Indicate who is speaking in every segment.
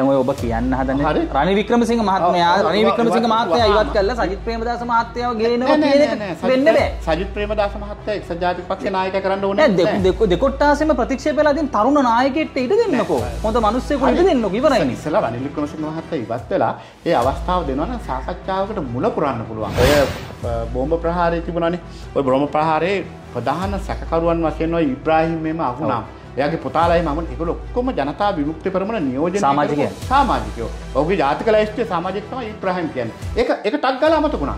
Speaker 1: ඔය ඔබ කියන්න හදන රනි වික්‍රමසිංහ මහත්මයා රනි වික්‍රමසිංහ මහත්මයා ඉවත් කළා සජිත් ප්‍රේමදාස මහත්තයාව ගේනවා කියන එක වෙන්න බෑ
Speaker 2: සජිත් ප්‍රේමදාස මහත්තයා එක්සත් ජාතික පක්ෂේ නායකය කරන්න ඕනේ නෑ
Speaker 1: දෙකොට්ටාසෙම ප්‍රතික්ෂේප වෙලා තියෙන තරුණ නායකයෙක්ට ඉඩ දෙන්නකෝ හොඳ මිනිස්සෙකුට ඉඩ දෙන්නකෝ ඉවරයි නේ
Speaker 2: ඉස්සලා රනි වික්‍රමසිංහ මහත්තයා ඉවත් වෙලා ඒ අවස්ථාව දෙනවා නම් සාකච්ඡාවකට මුල පුරන්න පුළුවන් ඔය බෝම්බ ප්‍රහාරය තිබුණානේ ඔය බෝම්බ ප්‍රහාරයේ ප්‍රධාන සැකකරුවන් වශයෙන් ඔය ඉබ්‍රාහිම් මෙම අහුණා එයාගේ පොතාලයි මම එක ලොක්කොම ජනතා විමුක්ත කරමන නියෝජ සාමාජිකය සාමාජිකයෝ ඔගේ ජාතික ලයිස්ටේ සමාජිකම ඉප්‍රහම් කියන්න එක එක ටක් ගල අමතකුණා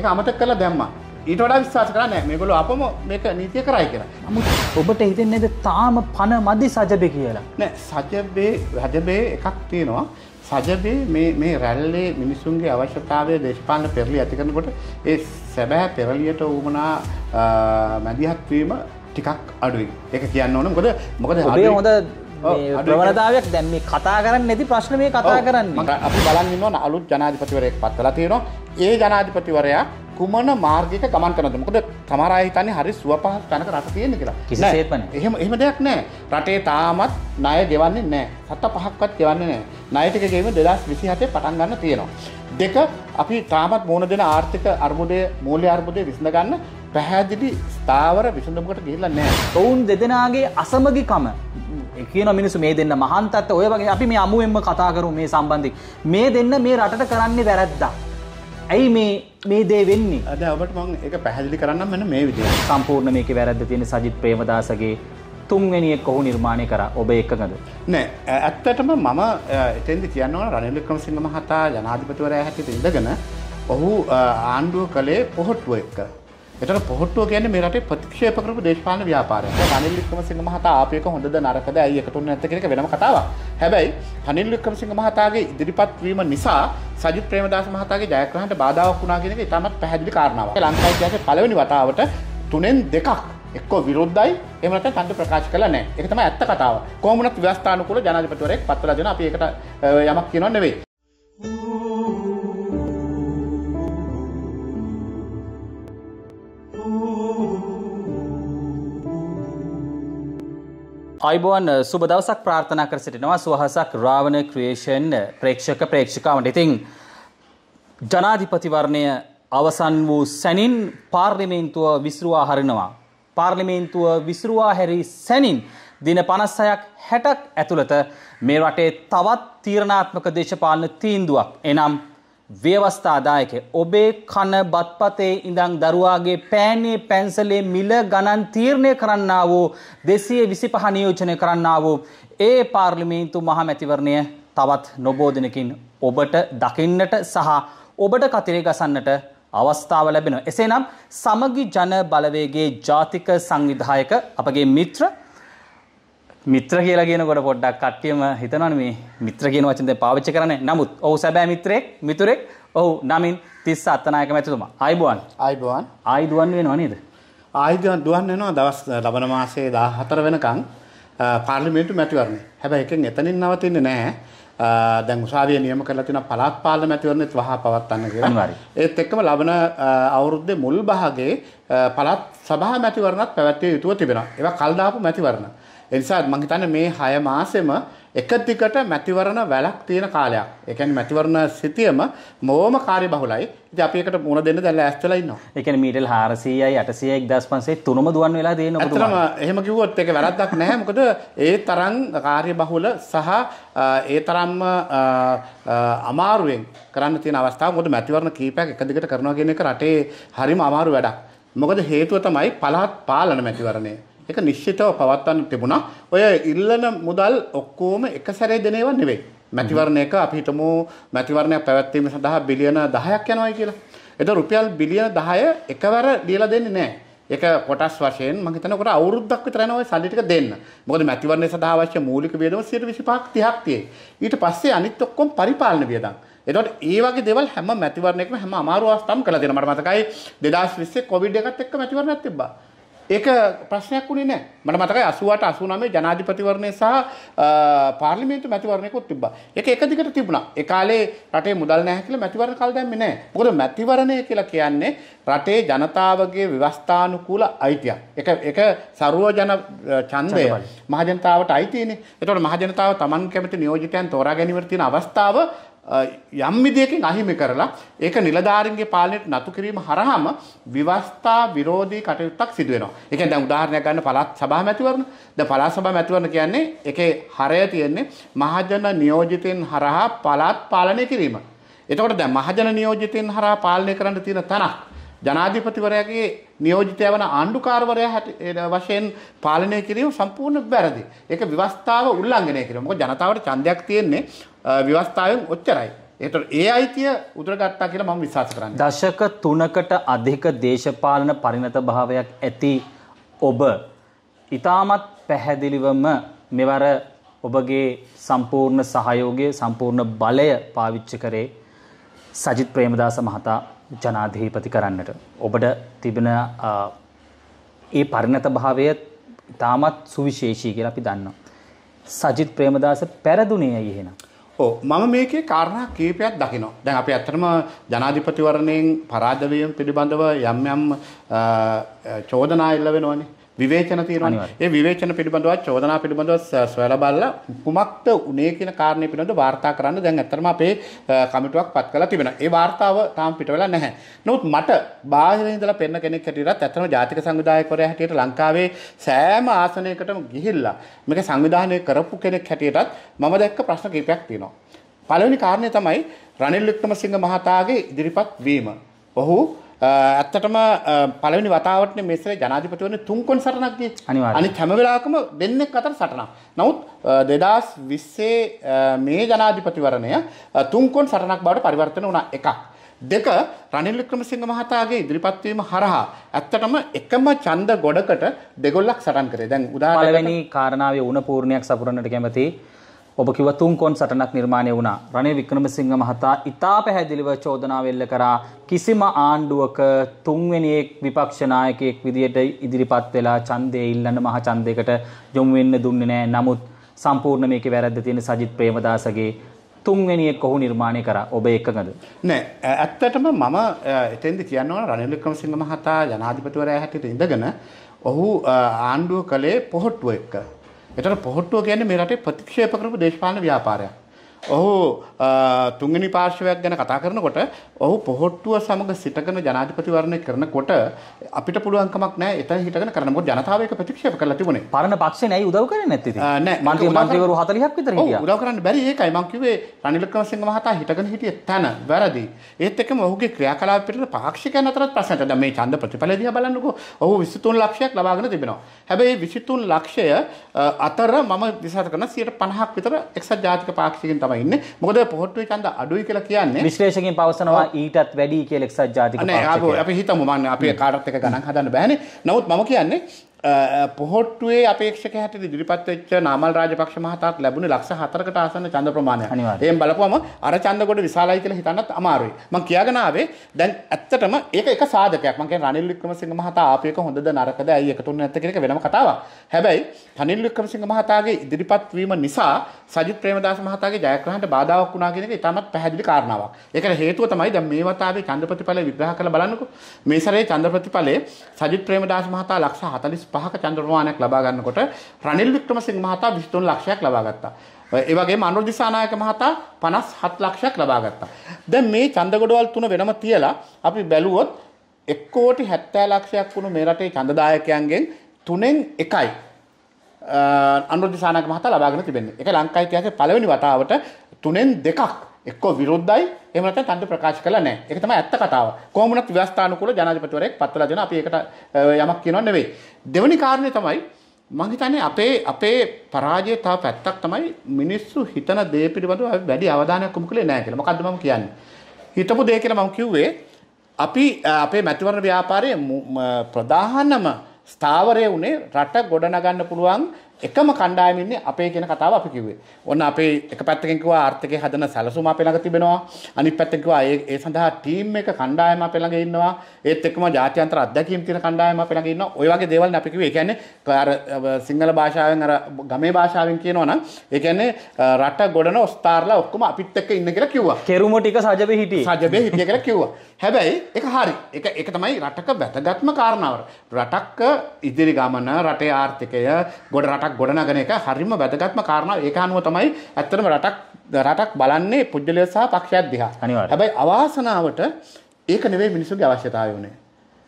Speaker 2: එක අමතක් කලා දැම්ම ඊට වඩා විශ්වාස කරන්න මේගොලු අපම මේක නීතිය කරයි කියලා නමුත්
Speaker 1: ඔබට හිතන්නේද තාම පණ මදි සජබය කියලා
Speaker 2: නෑ සජබේ රජබේ එකක් තියෙනවා සජබේ මේ රැල්ලේ මිනිසුන්ගේ අවශ්‍යතාවය දේශපාලන පෙරලි ඇතිකරනකොට ඒ සැබෑ පෙරලියට වූමනා මැදිහත්වීම ටිකක් අඩුයි එක කියන්න ඕන මොකද මොකද හේ හොඳ ප්‍රවණතාවයක් දැම්ම කතා කරන්න නැති ප්‍රශ්න මේ කතා කරන්න අපි බලන්න ඕන අලුත් ජනාධිපතිවරයෙක් පත් කලා තියෙනවා ඒ ජනාධිපතිවරයා කුමන මාර්ගික ගමන් කරනද මොකද සමහර අය හිතන්නේ හරි සුව පහසු තැනක රට තියෙන කියලා. කිසිසේත්ම නෑ. එහෙම එහෙම දෙයක් නෑ. රටේ තාමත් ණය ගෙවන්නේ නෑ. සත පහක්වත් ගෙවන්නේ නෑ. ණය ටික ගෙවීම 2027 පටන් ගන්න තියෙනවා. දෙක අපි තාමත් මෝන දෙන ආර්ථික අර්බුදය මූල්‍ය අර්බුදය විසඳ ගන්න පැහැදිලි ස්ථාවර විසඳුමකට ගිහිල්ලා නෑ. ඔවුන්
Speaker 1: දෙදෙනාගේ අසමගිකම කියන මිනිසු මේ දෙන්න මහන්තත් ඔය වගේ අපි මේ අමුවෙන්ම කතා කරු මේ සම්බන්ධයෙන් මේ දෙන්න මේ රටට කරන්නේ වැරද්දා ඇයි මේ මේ දේ වෙන්නේ අද ඔබට මං එක පැහැදිලි කරන්න මෙන මේ විදි සම්පූර්ණ මේක වැරද්ද තියෙන සජිත් ප්‍රේමදාසගේ
Speaker 2: තුන්වැනිියෙක් ඔහු නිර්මාණය කර ඔබ එකකද නෑ ඇත්තටම මම එතෙන්දි කියන්නවන රනිල්ලික්‍රම සිංහ මහතා ජනාධිපතිවරය හැකි ඉඳගෙන ඔහු ආණ්ඩුව කළේ පොහොට්ුව එක්ක එතකොට පොහොට්ටුව කියන්නේ මේ රටේ ප්‍රතික්ෂේප කරපු දේශපාලන ව්‍යාපාරයක්. රනිල් වික්‍රමසිංහ මහතා ආපේක හොඳද නරකද ඇයි එකතු වෙන්නේ නැත්තේ කියන එක වෙනම කතාවක්. හැබැයි රනිල් වික්‍රමසිංහ මහතාගේ ඉදිරිපත් වීම නිසා සජිත් ප්‍රේමදාස මහතාගේ ජයග්‍රහණයට බාධාවක් වුණා කියන එක ඉතාමත් පැහැදිලි කාරණාවක්. ලංකාවේ ඉතිහාසයේ පළවෙනි වතාවට තුනෙන් දෙකක් එක්කෝ විරුද්ධයි එහෙම නැත්නම් තන්තු ප්‍රකාශ කළා නැහැ. ඒක තමයි ඇත්ත කතාව. කොහොම වුණත් ව්‍යවස්ථානුකූල ජනාධිපතිවරයෙක් පත්වලා දෙන අපි ඒකට යමක් කියනව නෙවෙයි.
Speaker 1: අයිබෝන් සුබ දවසක් ප්‍රාර්ථනා කර සිටිනවා සුවහසක් රාවණ ක්‍රේෂන් ප්‍රේක්ෂක ප්‍රේක්ෂකාවන්ට ඉතින් ජනාධිපතිවරණය අවසන් වූ සැනින් පාර්ලිමේන්තුව විසිරුවා හරිනවා. පාර්ලිමේන්තුව විසිරුවා හැරි සැනින් දින 56ක් 60ක් ඇතුළත මේ රටේ තවත් තීරණාත්මක දේශපාලන තීන්දුවක් එනම් ව්‍යවස්ථාදායක ඔබේ කන බත්පතේ ඉඳං දරුවාගේ පෑනේ පැන්සලේ මිල ගණන් තීරණය කරන්නා වූ දෙසිය විසිපහ නියෝජනය කරන්නා වූ ඒ පාර්ලිමේන්තු මහමැතිවරණය තවත් නොබෝධනකින් ඔබට දකින්නට සහ ඔබට කතිරේ ගසන්නට අවස්ථාව ලැබෙන. එසේනම් සමගි ජන බලවේගේ ජාතික සංවිධායක අපගේ මිත්‍ර මිත්‍ර කියලා කියනකොට පොඩ්ඩක් කට්ටියම හිතනවනේ මේ මිත්‍ර කියන වචන දැන් පාවිච්චි කරන්නේ. නමුත් ඔහු සැබෑ මිත්‍රෙක්, මිතුරෙක්. ඔහු නමින් තිස්ස අත්තනායක මැතිතුමා.
Speaker 2: ආයිබෝන්. ආයිබෝන්. ආයි දුවන් වෙනව නේද? ආයි දුවන් වෙනවා දවස් ලබන මාසේ 14 වෙනකන් පාර්ලිමේන්තු මැතිවරණය. හැබැයි එකෙන් එතනින් නවතින්නේ නැහැ. දැන් උසාවිය නියම කරලා තියෙන පළාත් පාලන මැතිවරණෙත් වහා පවත්වන්න කියලා. අනිවාර්යයෙන්. ඒත් එක්කම ලබන අවුරුද්දේ මුල් භාගයේ පළාත් සභා මැතිවරණත් පැවැත්විය යුතුව තිබෙනවා. ඒවා කල් දාපු මැතිවරණ. එනිසා මං හිතන්නේ මේ 6 මාසෙම එක දිගට මැතිවරණ වැලක් තියෙන කාලයක්. ඒ කියන්නේ මැතිවරණ සිතියම මොවම කාර්යබහුලයි. ඉතින් අපි එකට මුණ දෙන්න දැන් ලෑස්තිලා ඉන්නවා. ඒ කියන්නේ මීටර් 400යි 800යි 1500යි තුනම දුවන් වෙලා දෙන ඔබතුමා. ඇත්තටම එහෙම කිව්වොත් ඒක වැරද්දක් නැහැ. මොකද ඒ තරම් කාර්යබහුල සහ ඒ තරම්ම අමාරුවෙන් කරන්න තියෙන අවස්ථාව. මොකද මැතිවරණ කීපයක් එක දිගට කරනවා කියන එක රටේ හරිම අමාරු වැඩක්. මොකද හේතුව තමයි පළාත් පාලන මැතිවරණය. ඒක නිශ්චිතව පවත්වන්න තිබුණා. ඔය ඉල්ලන මුදල් ඔක්කොම එක සැරේ දෙන ඒවා නෙවෙයි. මැතිවරණයක අපි හිතමු මැතිවරණයක් පැවැත්වීම සඳහා බිලියන 10ක් යනවායි කියලා. එතකොට රුපියල් බිලියන 10 එකවර දීලා දෙන්නේ නැහැ. ඒක කොටස් වශයෙන් මම හිතනකොට අවුරුද්දක් විතර යනවා සල්ලි ටික දෙන්න. මොකද මැතිවරණය සඳහා අවශ්‍ය මූලික වියදම 125ක් 30ක් තියෙයි. ඊට පස්සේ අනිත් ඔක්කොම පරිපාලන වියදම්. එතකොට ඒ වගේ දේවල් හැම මැතිවරණයකම හැම අමාරු අවස්ථාම් කළා දෙනවා. මට මතකයි 2020 කොවිඩ් එකත් එක්ක මැතිවරණයක් තිබ්බා. ඒක ප්‍රශ්නයක් වුණේ නැහැ. මට මතකයි 88 89 ජනාධිපතිවරණය සහ පාර්ලිමේන්තු මැතිවරණයකුත් තිබ්බා. ඒක එක දිගට තිබුණා. ඒ කාලේ රටේ මුදල් නැහැ කියලා මැතිවරණ කල් දැම්මේ නැහැ. මොකද මැතිවරණය කියලා කියන්නේ රටේ ජනතාවගේ ව්‍යවස්ථානුකූල අයිතියක්. ඒක ඒක ਸਰවජන ඡන්දය මහජනතාවට අයිතිනේ. ඒතකොට මහජනතාව Taman කැමති නියෝජිතයන් තෝරා ගැනීමට තියෙන අවස්ථාව යම් විදියකින් අහිමි කරලා ඒක නිලධාරීන්ගේ පාලනයට නතු කිරීම හරහාම විවස්ථා විරෝධී කටයුත්තක් සිදු වෙනවා. ඒ කියන්නේ දැන් උදාහරණයක් ගන්න පළාත් සභා මැතිවරණ. දැන් පළාත් සභා මැතිවරණ කියන්නේ එකේ හරය තියෙන්නේ මහජන නියෝජිතයින් හරහා පළාත් පාලනය කිරීම. එතකොට දැන් මහජන නියෝජිතයින් හරහා පාලනය කරන්න තියෙන තනක් ජනාධිපතිවරයාගේ නියෝජිතය වන ආණ්ඩුකාරවරයා වශයෙන් පාලනය කිරීම සම්පූර්ණ වැරදි. ඒක ව්‍යවස්ථාව උල්ලංඝනය කිරීම. මොකද ජනතාවට ඡන්දයක් තියෙන්නේ ව්‍යවස්ථාවෙන් ඔච්චරයි. ඒතකොට ඒ අයිතිය උදුරගත්තා කියලා මම විශ්වාස කරන්නේ.
Speaker 1: දශක 3කට අධික දේශපාලන පරිණත භාවයක් ඇති ඔබ ඊටමත් පැහැදිලිවම මෙවර ඔබගේ සම්පූර්ණ සහයෝගය සම්පූර්ණ බලය පාවිච්චි කරේ සජිත් ප්‍රේමදාස මහතා ජනාධීපති කරන්නට. ඔබට තිබෙන ඒ පරිණත භාවය තාමත්
Speaker 2: සුවිශේෂී කියලා අපි දන්නවා. සජිත් ප්‍රේමදාස පැරදුනේ ඇයි එහෙනම්? ඕ මම මේකේ කාරණා කීපයක් දකිනවා. දැන් අපි ඇත්තටම ජනාධිපතිවරණයෙන් පරාජවීම පිළිබඳව යම් යම් චෝදනා එල්ල වෙනවනේ. විවේචන තියෙනවා. ඒ විවේචන පිළිබඳව චෝදනා පිළිබඳව සොයලා බලලා කුමක්ද උනේ කියන කාරණේ පිළිබඳව වාර්තා කරන්න දැන් ඇත්තටම අපේ කමිටුවක් පත් කරලා තිබෙනවා. ඒ වාර්තාව තාම පිට වෙලා නැහැ. නමුත් මට බාහිරින් ඉඳලා පෙන්න කෙනෙක් හැටියට ඇත්තටම ජාතික සංවිධායකවරයා හැටියට ලංකාවේ සෑම ආසනයකටම ගිහිල්ලා මේක සංවිධානය කරපු කෙනෙක් හැටියටත් මම දැක්ක ප්‍රශ්න කිහිපයක් තියෙනවා. පළවෙනි කාරණය තමයි රනිල් වික්‍රමසිංහ මහතාගේ ඉදිරිපත් වීම. ඔහු ඇත්තටම පළවෙනි වතාවට මෙසේ ජනාධිපතිවරණ තුන්කොන් සටනක් දී අනිවාර්යයෙන් අනිත් හැම වෙලාවකම දෙන්නෙක් අතර සටනක්. නමුත් 2020 මේ ජනාධිපතිවරණය තුන්කොන් සටනක් බවට පරිවර්තන වුණා එකක්. දෙක රනිල් වික්‍රමසිංහ මහතාගේ ඉදිරිපත් වීම හරහා ඇත්තටම එකම ඡන්ද ගොඩකට දෙගොල්ලක් සටන් කරේ. දැන්
Speaker 1: උදාහරණයක් පළවෙනි කාරණාවේ උණ පූර්ණයක් සපුරන්නට කැමතියි. ඔබ කිව තුන්කොන් සටනක් නිර්මාණය වුණා. රනිල් වික්‍රමසිංහ මහතා ඉතා පැහැදිලිව චෝදනාව එල්ල කරා කිසිම ආණ්ඩුවක තුන්වෙනියෙක් විපක්ෂ නායකයෙක් විදියට ඉදිරිපත් වෙලා ඡන්දය ඉල්ලන මහ ඡන්දයකට යොමු වෙන්න දුන්නේ නැහැ. නමුත් සම්පූර්ණ මේකේ වැරද්ද තියෙන සජිත් ප්‍රේමදාසගේ
Speaker 2: තුන්වෙනියෙක් ඔහු නිර්මාණය කරා. ඔබ එකඟද? නෑ. ඇත්තටම මම එතෙන්දි කියන්න ඕන රනිල් වික්‍රමසිංහ මහතා ජනාධිපතිවරයා හැටියට ඉඳගෙන ඔහු ආණ්ඩුව කලේ පොහොට්ටුව එක්ක එතන පොහොට්ටුව කියන්නේ මේ රටේ ප්‍රතික්ෂේප කරපු දේශපාලන ව්‍යාපාරයක්. ඔහු තුන්වෙනි පාර්ශවයක් ගැන කතා කරනකොට ඔහු පොහොට්ටුව සමග සිටගෙන ජනාධිපතිවරණය කරනකොට අපිට පුළුවන්කමක් නෑ එතන හිටගෙන කරන මොකද ජනතාව ඒක ප්‍රතික්ෂේප කරලා තිබුණේ පරණ පක්ෂේ නෑ උදව් කරන්නේ නැත්තේ නෑ මන්ත්‍රී මන්ත්‍රීවරු 40ක් විතර හිටියා උදව් කරන්න බැරි ඒකයි මම කිව්වේ රනිල් වික්‍රමසිංහ මහතා හිටගෙන හිටියේ තන වැරදි ඒත් එක්කම ඔහුගේ ක්‍රියාකලාප පිටට පාක්ෂිකයන් අතරත් ප්‍රශ්නයක් දැන් මේ ඡන්ද ප්‍රතිඵල දිහා බලන්නකෝ ඔහු 23 ලක්ෂයක් ලබාගෙන තිබෙනවා හැබැයි 23 ලක්ෂය අතර මම විශ්වාස කරන 150ක් විතර එක්සත් ජාතික පාක්ෂිකයන් තමයි ඉන්නේ මොකද පොහොට්ටුවේ ඡන්ද අඩුයි කියලා කියන්නේ විශ්ලේෂකයන් පවසනවා ඊටත් වැඩි කියලෙක්සත් ජාතික අපි හිතම මන්න අපේ කාරත්ක ගණන් හදන්න බෑන නවත් ම කියන්නේ පොහොට්ටුවේ අපේක්ෂක හැටියට ඉදිරිපත් වෙච්ච නාමල් රාජපක්ෂ මහතාට ලැබුණේ ලක්ෂ 4කට ආසන්න ඡන්ද ප්‍රමාණය. එහෙන් බලපුවම අර ඡන්ද ගොඩ විශාලයි කියලා හිතන්නත් අමාරුයි. මම කියාගෙන ආවේ දැන් ඇත්තටම ඒක එක සාධකයක්. මම කියන්නේ රනිල් වික්‍රමසිංහ මහතා ආපේක හොඳද නරකද ඇයි එකතු වෙන්නේ නැත්තේ කියන එක වෙනම කතාවක්. හැබැයි රනිල් වික්‍රමසිංහ මහතාගේ ඉදිරිපත් වීම නිසා සජිත් ප්‍රේමදාස මහතාගේ ජයග්‍රහණයට බාධාවක් වුණා කියන එක ඉතාමත් පැහැදිලි කාරණාවක්. ඒකට හේතුව තමයි දැන් මේ වතාවේ ඡන්ද ප්‍රතිඵල විග්‍රහ කරලා බලන්නකෝ. මේ සැරේ ඡන්ද ප්‍රතිඵලයේ සජිත් ප්‍රේමදාස මහතා ලක්ෂ 40 පහක චන්ද්‍රමානයක් ලබා ගන්නකොට රනිල් වික්‍රමසිංහ මහතා 23 ලක්ෂයක් ලබා ගත්තා. ඒ වගේම අනුර දිසානායක මහතා 57 ලක්ෂයක් ලබා ගත්තා. දැන් මේ චන්දගඩවල් තුන වෙනම තියලා අපි බැලුවොත් 1 කෝටි 70 ලක්ෂයක් වුණු මේ රටේ ඡන්දදායකයන්ගෙන් තුනෙන් එකයි අනුර දිසානායක මහතා ලබාගෙන තිබෙන්නේ. ඒක ලංකා ඉතිහාසයේ පළවෙනි වතාවට තුනෙන් දෙකක් එක්කෝ විරුද්ධයි එහෙම නැත්නම් තන්තු ප්‍රකාශ කළා නැහැ. ඒක තමයි ඇත්ත කතාව. කොහොම වුණත් ව්‍යවස්ථානුකූල ජනාධිපතිවරයෙක් පත්වලා දෙනවා. අපි ඒකට යමක් කියනව නෙවෙයි. දෙවෙනි කාරණේ තමයි මම හිතන්නේ අපේ අපේ පරාජය තව පැත්තක් තමයි මිනිස්සු හිතන දේ පිළිබඳව වැඩි අවධානයක් යොමු කළේ නැහැ කියලා. මොකද්ද මම කියන්නේ? හිතපු දේ කියලා මම කිව්වේ අපි අපේ මැතිවරණ ව්‍යාපාරයේ ප්‍රධානම ස්ථාවරය උනේ රට ගොඩනගන්න පුළුවන් එකම කණ්ඩායම ඉන්නේ අපේ කියන කතාව අපි කිව්වේ. ඔන්න අපේ එක පැත්තකින් කිව්වා ආර්ථිකය හදන සැලසුම අපේ ළඟ තිබෙනවා. අනිත් පැත්තෙන් කිව්වා ඒ ඒ සඳහා ටීම් එක කණ්ඩායම අපේ ළඟ ඉන්නවා. ඒත් එක්කම ජාත්‍යන්තර අත්දැකීම් තියෙන කණ්ඩායම අපේ ළඟ ඉන්නවා. ওই වගේ දේවල් අපි කිව්වේ. ඒ කියන්නේ අර සිංහල භාෂාවෙන් අර ගමේ භාෂාවෙන් කියනවා නම් ඒ කියන්නේ රට ගොඩන ඔස්තාර්ලා ඔක්කොම අපිත් එක්ක ඉන්න කියලා කිව්වා. කෙරුම ටික සජබේ හිටියේ. සජබේ හිටිය කියලා කිව්වා. හැබැයි ඒක හරි. ඒක ඒක තමයි රටක වැදගත්ම කාරණාව. රටක ඉදිරි ගමන, රටේ ආර්ථිකය, ගොඩ රටක් රටක් ගොඩනගන එක හරිම වැදගත්ම කාරණාව ඒක අනුව තමයි ඇත්තටම රටක් රටක් බලන්නේ පුද්ගලය සහ පක්ෂයක් දිහා. අනිවාර්යයෙන්. හැබැයි අවාසනාවට ඒක නෙවෙයි මිනිසුන්ගේ අවශ්‍යතාවය උනේ.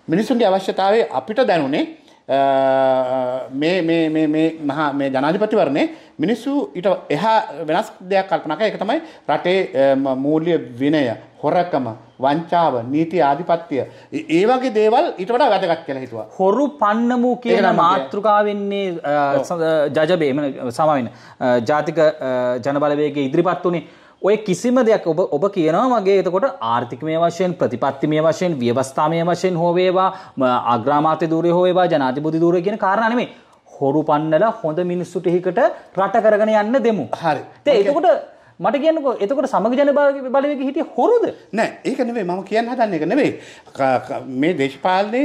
Speaker 2: මිනිසුන්ගේ අවශ්‍යතාවය අපිට දැනුනේ මේ මේ මේ මේ මහා මේ ජනාධිපතිවරණේ මිනිස්සු ඊට එහා වෙනස් දෙයක් කල්පනා කරා ඒක තමයි රටේ මූල්‍ය විනය හොරකම වංචාව නීති ආධිපත්‍ය ඒ වගේ දේවල් ඊට වඩා වැදගත් කියලා හිතුවා හොරු පන්නමු කියන මාතෘකාව
Speaker 1: වෙන්නේ ජජබේ සම වෙන ජාතික ජනබලවේගයේ ඉදිරිපත් උනේ ඔය කිසිම දෙයක් ඔබ ඔබ කියනවා වගේ එතකොට ආර්ථිකමය වශයෙන් ප්‍රතිපත්තිමය වශයෙන් ව්‍යවස්ථාමය වශයෙන් හෝවේවා අග්‍රාමාත්‍ය දූරය හෝවේවා ජනාධිපති දූරය කියන කාරණා නෙමෙයි. හොරු පන්නලා හොඳ මිනිස්සුට හිකට රට කරගෙන යන්න දෙමු. හරි. එතකොට මට කියන්නක
Speaker 2: එතකොට සමග ජන බලවක හිටිය හොරුද නෑ ඒක නෙවේ මම කියන්න හදන්න එක නෙවෙයි මේ දේශපාලනය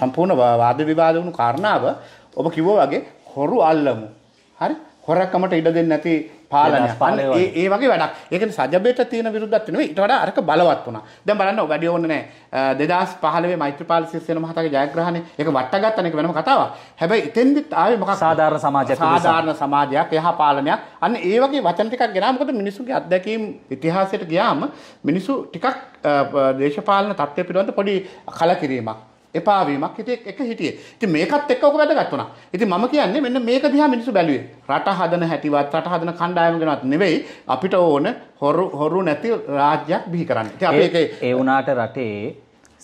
Speaker 2: සම්පූර්ණ වාද විවාද වුණු කාරණාව ඔබ කිවෝ වගේ හොරු අල්ලමු හරි හොරක්කමට ඉඩ දෙන්න නැති පාලනය ඒ වගේ වැඩක් ඒක සජබයට තියෙන විරුද්ධත්වනව ඉට වඩා අරක බලවත් වුණා දැන් බලන්න වැඩි ඕනේ නැහැ 2015 මෛත්‍රීපාල සිරිසේන මහතාගේ ජයග්‍රහණය ඒක වට්ටගත්තන එක වෙනම කතාවක් හැබැයි ඉතින්දිත් ආවේ මොකක් සාධාරණ සමාජයක් සාධාරණ සමාජයක් එහා පාලනයක් අන්න ඒ වගේ වචන ටිකක් ගෙනා මොකද මිනිස්සුගේ අත්දැකීම් ඉතිහාසයට ගියාම මිනිස්සු ටිකක් දේශපාලන තත්ත්වය පිළිබඳ පොඩි කලකිරීමක් එපාවීමක් හිටියෙක් එක හිටියේ. ඉතින් මේකත් එක්ක ඔක වැදගත් වුණා. ඉතින් මම කියන්නේ මෙන්න මේක දිහා මිනිස්සු බැලුවේ. රට හදන හැටිවත් රට හදන කණ්ඩායම ගැනවත් නෙවෙයි අපිට ඕන හොරු හොරු නැති රාජ්‍යයක් බිහි කරන්න. ඉතින් අපි ඒක ඒ වුණාට
Speaker 1: රටේ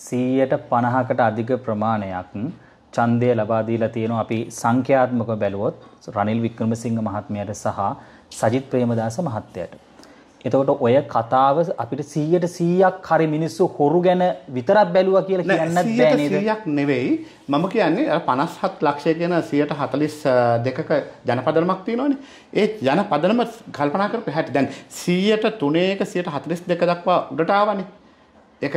Speaker 1: 100ට 50කට අධික ප්‍රමාණයක් ඡන්දය ලබා දීලා තියෙනවා අපි සංඛ්‍යාත්මකව බැලුවොත් රනිල් වික්‍රමසිංහ මහත්මයාට සහ සජිත් ප්‍රේමදාස මහත්තයාට. එතකොට ඔය කතාව අපිට සීයට සීයක් හරි මිනිස්සු
Speaker 2: හොරු ගැන විතරක් බැලුව කියල කියන්න යක් නෙවෙයි මම කියන්නේ පනස් හත් ලක්ෂය ගැන සියයට හතලිස් දෙකක ජනපදරමක් තියෙනවන ඒ යන පදනම කල්පනා කර හැට දැන් සීයට තුනේක සියට හතලිස් දෙක දක්වා උඩටාවනේ එක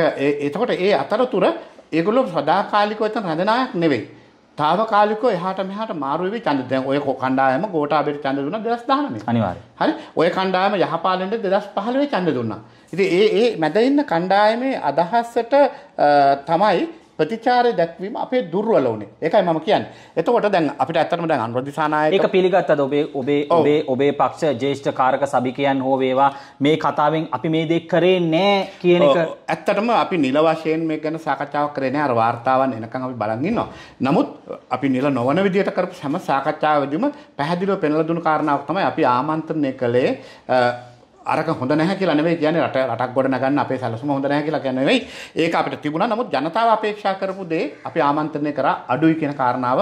Speaker 2: එතකොට ඒ අතරතුර ඒගොලො සදාකාලිකව එතන රඳනායක් නෙවෙයි තාවකාලිකව එහාට මෙහාට මාරු වෙවි ඡන්ද දැන් ඔය කණ්ඩායම ගෝඨාභයට ඡන්ද දුන්නා 2019 අනිවාර්යයෙන් හරි ඔය කණ්ඩායම යහපාලනයට 2015 ඡන්ද දුන්නා ඉතින් ඒ ඒ මැද ඉන්න කණ්ඩායමේ අදහසට තමයි ප්‍රතිචාරය දැක්වීම අපේ දුර්වල වුණේ. ඒකයි මම කියන්නේ. එතකොට දැන් අපිට ඇත්තටම දැන් අනුරදි සානායක ඒක පිළිගත්තද ඔබේ ඔබේ ඔබේ ඔබේ පක්ෂ ජ්‍යෙෂ්ඨ කාරක සභිකයන් හෝ වේවා මේ කතාවෙන් අපි මේ දේ කරේ නැහැ කියන එක. ඇත්තටම අපි නිල වශයෙන් මේ ගැන සාකච්ඡාවක් කරේ නැහැ. අර වාර්තාවන් එනකන් අපි බලන් ඉන්නවා. නමුත් අපි නිල නොවන විදිහට කරපු හැම සාකච්ඡාවෙදිම පැහැදිලිව පෙන්ලා දුන්න කාරණාවක් තමයි අපි ආමන්ත්‍රණය කළේ අරක හොඳ නැහැ කියලා නෙවෙයි කියන්නේ රට රටක් ගොඩ නගන්න අපේ සැලසුම හොඳ නැහැ කියලා කියන්නේ නෙවෙයි. ඒක අපිට තිබුණා. නමුත් ජනතාව අපේක්ෂා කරපු දේ අපි ආමන්ත්‍රණය කරා අඩුයි කියන කාරණාව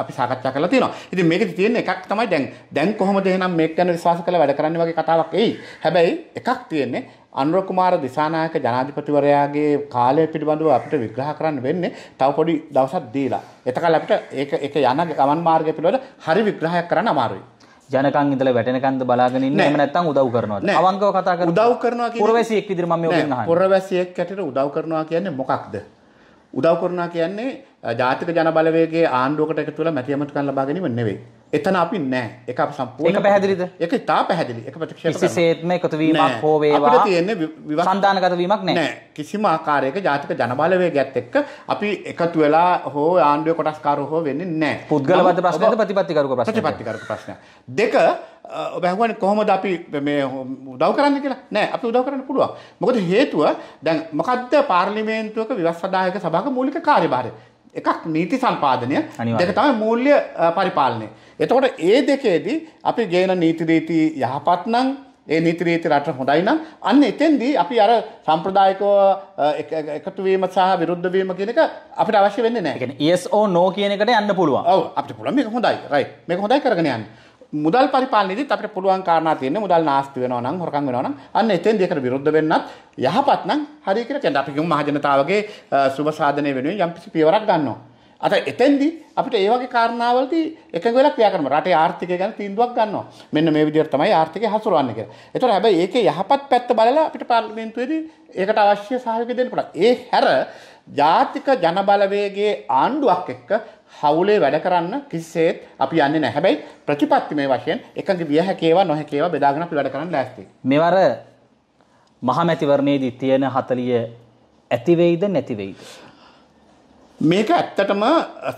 Speaker 2: අපි සාකච්ඡා කරලා තියෙනවා. ඉතින් මේකෙදි තියෙන එකක් තමයි දැන් දැන් කොහොමද එහෙනම් මේක ගැන විශ්වාස කළ වැඩ කරන්න වගේ කතාවක් එයි. හැබැයි එකක් තියෙන්නේ අනුර කුමාර දිසානායක ජනාධිපතිවරයාගේ කාලය පිළිබඳව අපිට විග්‍රහ කරන්න වෙන්නේ තව පොඩි දවසක් දීලා. එතකල් අපිට ඒක ඒක යන ගමන් මාර්ගය පිළිබඳ හරි විග්‍රහයක් කරන්න අමාරුයි. ජනකන් ඉඳලා වැටෙනකන්ද බලාගෙන ඉන්නේ එහෙම නැත්නම් උදව් කරනවද
Speaker 1: අවංගව කතා කරන උදව් කරනවා කියන්නේ පොරවැසියෙක් විදිහට මම මේක අහන්නේ
Speaker 2: පොරවැසියෙක් ඇටට උදව් කරනවා කියන්නේ මොකක්ද උදව් කරනවා කියන්නේ ජාතික ජන බලවේගයේ ආණ්ඩුවකට එකතු වෙලා මැතිඇමතුකම් ලබා ගැනීම නෙවෙයි එතන අපි නෑ එක අප සම්පූර්ණ පැහැදිලිද එක ඉතා පැහැදිලි එක ප්‍රතික්ෂේප සේත්ම එකතුවීමක් හෝ වේවා අපිට තියෙන සන්දානගත වීමක් නෑ කිසිම ආකාරයක ජාතික ජනබලවේගයත් එක්ක අපි එකතු වෙලා හෝ ආණ්ඩුවේ කොටස්කාරෝ හෝ වෙන්නේ නෑ පුද්ගලවාද ප්‍රශ්නද ප්‍රතිපත්තිකරුක ප්‍රශ්න ප්‍රතිපත්තිකරුක ප්‍රශ්න දෙක ඔබ හුවන්නේ කොහොමද අපි මේ උදව් කරන්න කියලා නෑ අපි උදව් කරන්න පුළුවන් මොකද හේතුව දැන් මොකද්ද පාර්ලිමේන්තුවක විවස්වදායක සභාවක මූලික කාර්යභාරය එකක් නීති සම්පාදනය දෙක තමයි මූල්‍ය පරිපාලනය එතකොට ඒ දෙකේදී අපි ගේන නීති රීති යහපත් නම් ඒ නීති රීති රට හොඳයි නම් අන්න එතෙන්දී අපි අර සම්ප්‍රදායිකව එකතු වීම සහ විරුද්ධ වීම කියන එක අපිට අවශ්‍ය වෙන්නේ නැහැ. ඒ කියන්නේ yes or no කියන එකට යන්න පුළුවන්. ඔව් අපිට පුළුවන් මේක හොඳයි. right. මේක හොඳයි කරගෙන යන්න. මුදල් පරිපාලනයේදීත් අපිට පුළුවන් කාරණා තියෙන්නේ මුදල් නාස්ති වෙනවා නම් හොරකම් වෙනවා නම් අන්න එතෙන්දී ඒකට විරුද්ධ වෙන්නත් යහපත් නම් හරිය කියලා කියන්නේ අපි කියමු මහජනතාවගේ සුබ සාධනය වෙනුවෙන් යම්කිසි පියවරක් ගන්නවා. අර එතෙන්දි අපිට ඒ වගේ කාරණාවලදී එකඟ වෙලා ක්‍රියා කරනවා. රටේ ආර්ථිකය ගැන තීන්දුවක් ගන්නවා. මෙන්න මේ විදිහට තමයි ආර්ථිකය හසුරවන්නේ කියලා. ඒතර හැබැයි ඒකේ යහපත් පැත්ත බලලා අපිට පාර්ලිමේන්තුවේදී ඒකට අවශ්‍ය සහයෝගය දෙන්න පුළුවන්. ඒ හැර ජාතික ජනබලවේගයේ ආණ්ඩුවක් එක්ක හවුලේ වැඩ කරන්න කිසිසේත් අපි යන්නේ නැහැ. හැබැයි ප්‍රතිපත්ති මේ වශයෙන් එකඟ විය හැකේවා නොහැකේවා බෙදාගෙන අපි වැඩ කරන්න ලෑස්තියි. මෙවර මහමැතිවරණයේදී තියෙන 40 ඇති වෙයිද නැති වෙයිද? මේක ඇත්තටම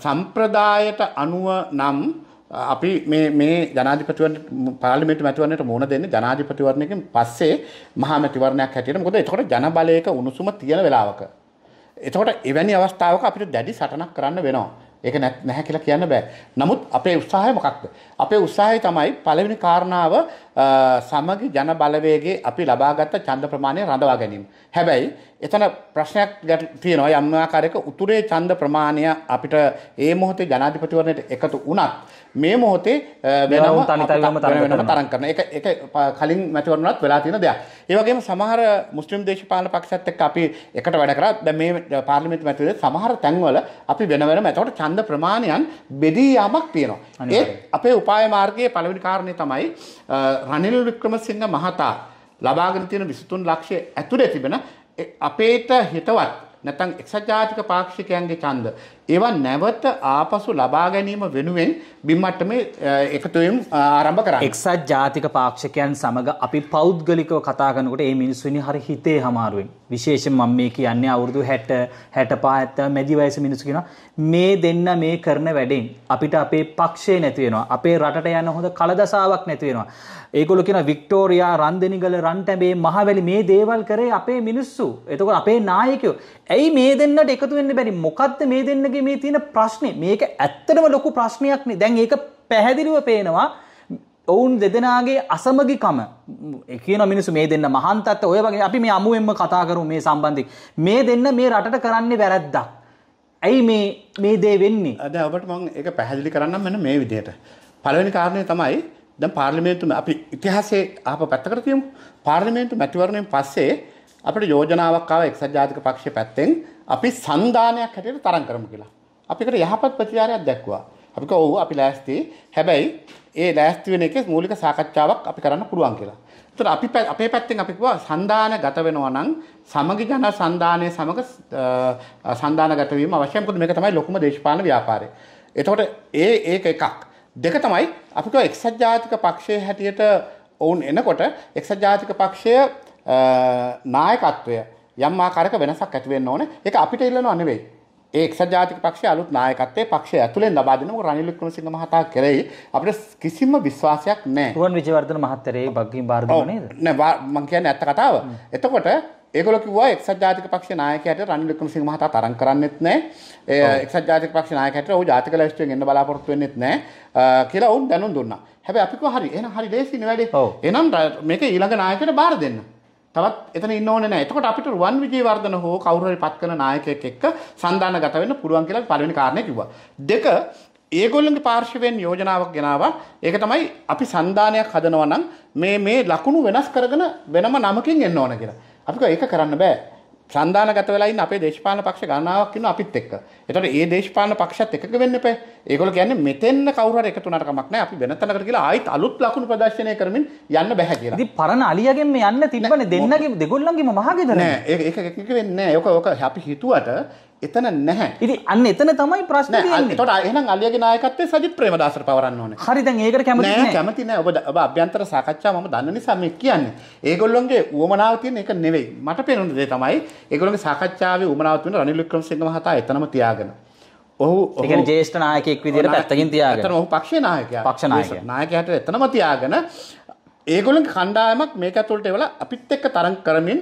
Speaker 2: සම්ප්‍රදායට අනුව නම් අපි මේ මේ ජනාධිපතිවරණ පාර්ලිමේන්තු මැතිවරණයට මුහුණ දෙන්නේ ජනාධිපතිවරණයකින් පස්සේ මහා මැතිවරණයක් හැටියට. මොකද එතකොට ජනබලයක උණුසුම තියෙන වෙලාවක. එතකොට එවැනි අවස්ථාවක අපිට දැඩි සටනක් කරන්න වෙනවා. ඒක නැහැ කියලා කියන්න බෑ. නමුත් අපේ උත්සාහය මොකක්ද? අපේ උත්සාහය තමයි පළවෙනි කාරණාව සමගි ජන බලවේගයේ අපි ලබාගත් ඡන්ද ප්‍රමාණය රඳවා ගැනීම. හැබැයි එතන ප්‍රශ්නයක් තියෙනවා යම් ආකාරයක උතුරේ ඡන්ද ප්‍රමාණය අපිට ඒ මොහොතේ ජනාධිපතිවරණයට එකතු වුණත් මේ මොහොතේ වෙනම තනිතම වෙනම තරන් කරන එක එක කලින් මැතිවරණත් වෙලා තියෙන දෙයක් ඒවගේ සමහර මුස්ලිම් දේශපාල පක්ෂත් එක්ක අපි එකට වැඩ කරා දැන් මේ පාර්ලිමේන්තු මැතිවරණය සමහර තැන්වල අපි වෙන වෙනම එතකොට ඡන්ද ප්‍රමාණයන් බෙදී යාමක් තියෙනවා ඒ අපේ උපාය මාර්ගයේ පළවෙනි කාරණේ තමයි රනිල් වික්‍රමසිංහ මහතා ලබාගෙන තියෙන 23 ලක්ෂය ඇතුලේ තිබෙන අපේට හිතවත් නැත්නම් එක්සත් ජාතික පාක්ෂිකයන්ගේ ඡන්ද ඒවා නැවත ආපසු ලබා ගැනීම වෙනුවෙන් බිම්මට්ටමේ එකතුවම් ආරම්භ කර එක්සත් ජාතික පාක්ෂකයන්
Speaker 1: සමඟ අපි පෞද්ගලිකව කතාගනකට ඒ මිනිස්සුනි හරි හිතේ හමාරුවෙන් විශේෂ මං මේ කියන්නේ අවුරුදු හැට හැට පා ඇත්ත මැදිවයස මිනිසුකෙන මේ දෙන්න මේ කරන වැඩෙන් අපිට අපේ පක්ෂය නැතිවෙනවා අපේ රට යන හොඳ කලදසාවක් නැතිවෙනවා ඒගොලු කියෙන වික්ටෝරයා රන්දනිගල රන්ටැබේ මහවැලි මේ දේවල් කරේ අපේ මිනිස්සු එතකොට අපේ නායකයෝ ඇයි මේ දෙන්නට එකතු වෙන්න බැරි මොකක්ද මේ දෙන්නගේ මිනිස්සුන්ගේ මේ තියෙන ප්‍රශ්නය මේක ඇත්තටම ලොකු ප්‍රශ්නයක්නේ දැන් ඒක පැහැදිලිව පේනවා ඔවුන් දෙදෙනගේ අසමගිකම එකන මිනිසු මේ දෙන්න මහන්තත් ඔය වගේ අපි මේ අමුුවෙන්ම කතාකරු මේ සම්බන්ධි මේ දෙන්න
Speaker 2: මේ රට කරන්නේ වැරැද්දා. ඇයි මේ මේ දේ වෙන්නේ අද ඔබට මං එක පැහැදිලි කරන්න මෙන මේ විදියට. පලවෙනි කාරණය තමයි ද පාර්ලිමේන්තුම අපි ඉතිහාසේ අප පැත්තකරතියම් පාර්ලිමේන්තු මැතිවරණයෙන් පස්සේ අපට යෝජනාවක්කාව එක්සත් ජාතික පක්ෂ පැත්තෙන් අපි සන්ධානයක් හැටියට තරම් කරමු කියලා. අපිකට යහපත් ප්‍රතිචාරයක් දැක්වුවා. අපි කිව්වා ඔව් අපි ලෑස්ති. හැබැයි ඒ ලෑස්ති වෙන එකේ මූලික සාකච්ඡාවක් අපි කරන්න පුළුවන් කියලා. ඒතර අපි අපේ පැත්තෙන් අපි කිව්වා සන්ධානගත වෙනවා නම් සමගි ජන සන්ධානයේ සමග සන්ධානගත වීම අවශ්‍යයි. මොකද මේක තමයි ලොකුම දේශපාලන ව්‍යාපාරය. එතකොට ඒ ඒක එකක්. දෙක තමයි අපි කිව්වා එක්සත් ජාතික පක්ෂයේ හැටියට ඔවුන් එනකොට එක්සත් ජාතික පක්ෂය නායකත්වය යම් ආකාරයක වෙනසක් ඇති වෙන්න ඕනේ. ඒක අපිට ඉල්ලනවා නෙවෙයි. ඒ එක්සත් ජාතික පක්ෂයේ අලුත් නායකත්වයේ පක්ෂය ඇතුලෙන් ලබා දෙන මොකද රනිල් වික්‍රමසිංහ මහතා කෙරෙහි අපිට කිසිම විශ්වාසයක් නැහැ. රුවන් විජේවර්ධන මහත්තරේ බග්ගින් බාර දුන්නා නේද? නෑ මම කියන්නේ ඇත්ත කතාව. එතකොට ඒගොල්ලෝ කිව්වා එක්සත් ජාතික පක්ෂේ නායකයාට රනිල් වික්‍රමසිංහ මහතා තරම් කරන්නෙත් නැහැ. එක්සත් ජාතික පක්ෂේ නායකයාට ඔහු ජාතික ලැයිස්තුවෙන් එන්න බලාපොරොත්තු වෙන්නෙත් නැහැ කියලා ඔවුන් දැනුම් දුන්නා. හැබැයි අපි කිව්වා හරි එහෙනම් හරි ලේසි නේ වැඩේ. එහෙනම් මේක ඊළඟ නායකයට බාර දෙන්න. තවත් එතන ඉන්න ඕනේ නැහැ. එතකොට අපිට රුවන් විජේවර්ධන හෝ කවුරු හරි පත් කරන නායකයෙක් එක්ක සන්දානගත වෙන්න පුළුවන් කියලා පළවෙනි කාරණේ කිව්වා. දෙක ඒගොල්ලන්ගේ පාර්ශවයෙන් යෝජනාවක් ගෙනවා ඒක තමයි අපි සන්ධානයක් හදනවා නම් මේ මේ ලකුණු වෙනස් කරගෙන වෙනම නමකින් එන්න ඕන කියලා. අපික ඒක කරන්න බෑ. සන්ධානගත වෙලා ඉන්න අපේ දේශපාලන පක්ෂ ගණනාවක් ඉන්න අපිත් එක්ක. ඒතකොට ඒ දේශපාලන පක්ෂත් එකක වෙන්න එපා. ඒගොල්ලෝ කියන්නේ මෙතෙන්න කවුරු හරි එකතු වුණාට කමක් නැහැ. අපි වෙන තැනකට ගිහලා ආයෙත් අලුත් ලකුණු ප්‍රදර්ශනය කරමින් යන්න බෑ කියලා. ඉතින් පරණ අලියගෙන් මේ යන්න තිබ්බනේ දෙන්නගේ දෙගොල්ලන්ගේම මහගෙදර. නෑ ඒක ඒක වෙන්නේ නෑ. ඔක ඔක අපි හිතුවට එතන නැහැ. ඉතින් අන්න එතන තමයි ප්‍රශ්නේ තියෙන්නේ. එතකොට එහෙනම් අලියගේ නායකත්වයේ සජිත් ප්‍රේමදාසට පවරන්න ඕනේ. හරි දැන් ඒකට කැමති නෑ. නෑ කැමති නෑ. ඔබ ඔබ අභ්‍යන්තර සාකච්ඡාව මම දන්න නිසා මේ කියන්නේ. ඒගොල්ලොන්ගේ උවමනාව තියෙන එක නෙවෙයි. මට පේන දේ තමයි ඒගොල්ලොන්ගේ සාකච්ඡාවේ උවමනාව තියෙන රනිල් වික්‍රමසිංහ මහතා එතනම තියාගෙන. ඔහු ඒ කියන්නේ
Speaker 1: ජේෂ්ඨ නායකයෙක් විදිහට පැත්තකින් තියාගෙන. එතන ඔහු
Speaker 2: පක්ෂේ නායකයා. පක්ෂ නායකයා. නායකයාට එතනම තියාගෙන ඒගොලන් කණ්ඩායමක් මේක ඇතුළට එවල අපිත් එක්ක තරම් කරමින්